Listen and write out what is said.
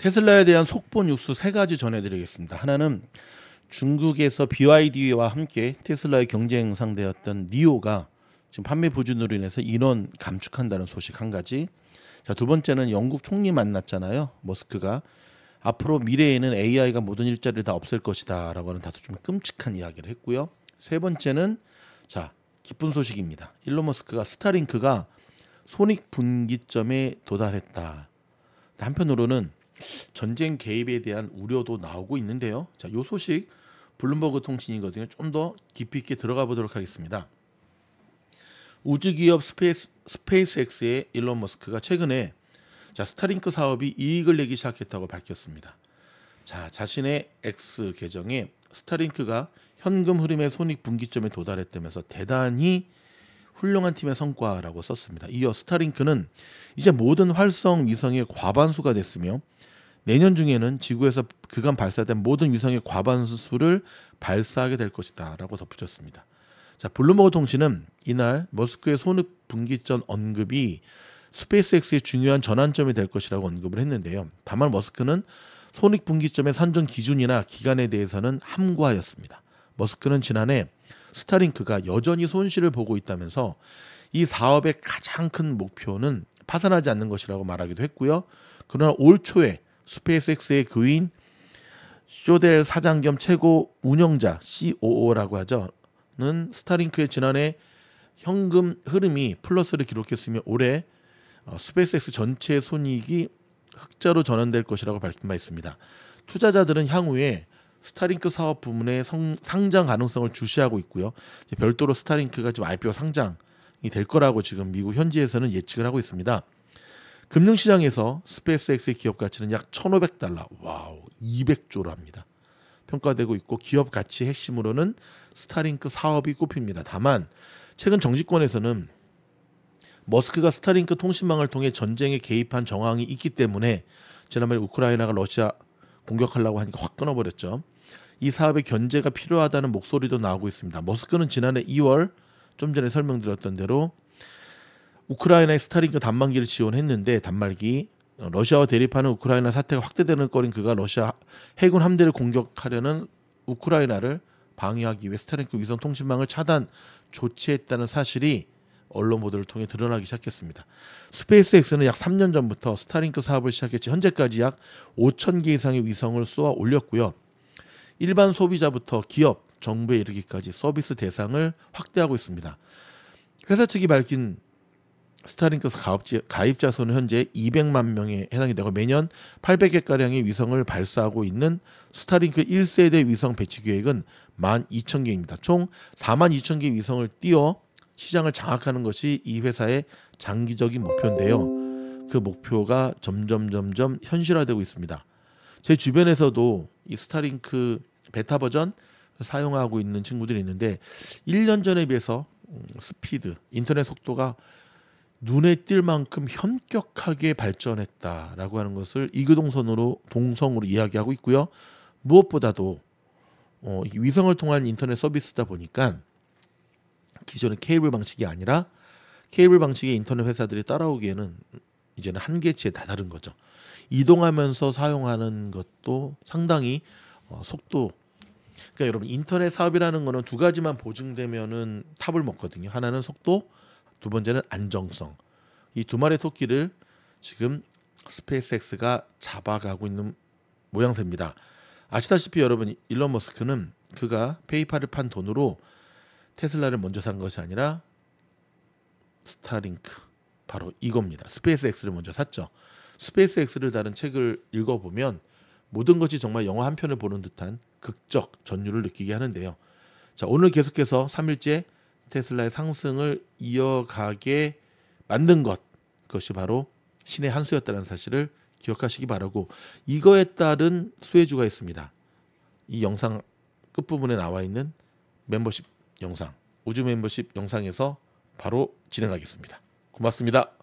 테슬라에 대한 속보 뉴스 세 가지 전해드리겠습니다. 하나는 중국에서 BYD와 함께 테슬라의 경쟁 상대였던 니오가 지금 판매 부진으로 인해서 인원 감축한다는 소식 한 가지. 자, 두 번째는 영국 총리 만났잖아요. 머스크가 앞으로 미래에는 AI가 모든 일자리를 다 없앨 것이다라고 하는 다소 좀 끔찍한 이야기를 했고요. 세 번째는 자, 기쁜 소식입니다. 일론 머스크가 스타링크가 손익 분기점에 도달했다. 한편으로는 전쟁 개입에 대한 우려도 나오고 있는데요. 자, 요 소식 블룸버그 통신이거든요. 좀 더 깊이 있게 들어가 보도록 하겠습니다. 우주 기업 스페이스 스페이스X의 일론 머스크가 최근에 자, 스타링크 사업이 이익을 내기 시작했다고 밝혔습니다. 자, 자신의 X 계정에 스타링크가 현금 흐름의 손익 분기점에 도달했다면서 대단히 훌륭한 팀의 성과라고 썼습니다. 이어 스타링크는 이제 모든 활성 위성의 과반수가 됐으며 내년 중에는 지구에서 그간 발사된 모든 위성의 과반수를 발사하게 될 것이다라고 덧붙였습니다. 자, 블룸버그 통신은 이날 머스크의 손익 분기점 언급이 스페이스X의 중요한 전환점이 될 것이라고 언급을 했는데요. 다만 머스크는 손익 분기점의 산정 기준이나 기간에 대해서는 함구하였습니다. 머스크는 지난해 스타링크가 여전히 손실을 보고 있다면서 이 사업의 가장 큰 목표는 파산하지 않는 것이라고 말하기도 했고요. 그러나 올 초에 스페이스X의 교인 쇼델 사장 겸 최고 운영자 COO라고 하죠.는 스타링크의 지난해 현금 흐름이 플러스를 기록했으며 올해 어, 스페이스X 전체 손익이 흑자로 전환될 것이라고 밝힌 바 있습니다. 투자자들은 향후에 스타링크 사업 부문의 성, 상장 가능성을 주시하고 있고요. 별도로 스타링크가 지금 IPO 상장이 될 거라고 지금 미국 현지에서는 예측을 하고 있습니다. 금융시장에서 스페이스X의 기업 가치는 약 1,500달러, 와우, 200조랍니다. 평가되고 있고 기업 가치 핵심으로는 스타링크 사업이 꼽힙니다. 다만 최근 정치권에서는 머스크가 스타링크 통신망을 통해 전쟁에 개입한 정황이 있기 때문에 지난번에 우크라이나가 러시아 공격하려고 하니까 확 끊어버렸죠. 이 사업의 견제가 필요하다는 목소리도 나오고 있습니다. 머스크는 지난해 2월 좀 전에 설명드렸던 대로 우크라이나의 스타링크 단말기를 지원했는데 단말기 어, 러시아와 대립하는 우크라이나 사태가 확대되는 거린 그가 러시아 해군 함대를 공격하려는 우크라이나를 방해하기 위해 스타링크 위성 통신망을 차단 조치했다는 사실이 언론 보도를 통해 드러나기 시작했습니다. 스페이스X는 약 3년 전부터 스타링크 사업을 시작했지 현재까지 약 5천 개 이상의 위성을 쏘아 올렸고요. 일반 소비자부터 기업, 정부에 이르기까지 서비스 대상을 확대하고 있습니다. 회사 측이 밝힌 스타링크 가입자, 가입자 수는 현재 200만 명에 해당이 되고 매년 800개가량의 위성을 발사하고 있는 스타링크 1세대 위성 배치 계획은 12,000개입니다. 총 42,000개 위성을 띄워 시장을 장악하는 것이 이 회사의 장기적인 목표인데요. 그 목표가 점점 점점 현실화되고 있습니다. 제 주변에서도 이 스타링크 베타 버전 사용하고 있는 친구들이 있는데 1년 전에 비해서 음, 스피드, 인터넷 속도가 눈에 띌 만큼 현격하게 발전했다라고 하는 것을 이교동선으로 동성으로 이야기하고 있고요. 무엇보다도 어, 위성을 통한 인터넷 서비스다 보니까 기존의 케이블 방식이 아니라 케이블 방식의 인터넷 회사들이 따라오기에는 이제는 한계치에 다다른 거죠. 이동하면서 사용하는 것도 상당히 어, 속도 그러니까 여러분 인터넷 사업이라는 거는 두 가지만 보증되면은 탑을 먹거든요. 하나는 속도, 두 번째는 안정성. 이 두 마리 토끼를 지금 스페이스X가 잡아가고 있는 모양새입니다. 아시다시피 여러분 일론 머스크는 그가 페이팔을 판 돈으로 테슬라를 먼저 산 것이 아니라 스타링크 바로 이겁니다. 스페이스X를 먼저 샀죠. 스페이스X를 다른 책을 읽어보면 모든 것이 정말 영화 한 편을 보는 듯한 극적 전율을 느끼게 하는데요. 자, 오늘 계속해서 3일째 테슬라의 상승을 이어가게 만든 것 그것이 바로 신의 한 수였다는 사실을 기억하시기 바라고 이거에 따른 수혜주가 있습니다. 이 영상 끝부분에 나와 있는 멤버십 영상 우주 멤버십 영상에서 바로 진행하겠습니다. 고맙습니다.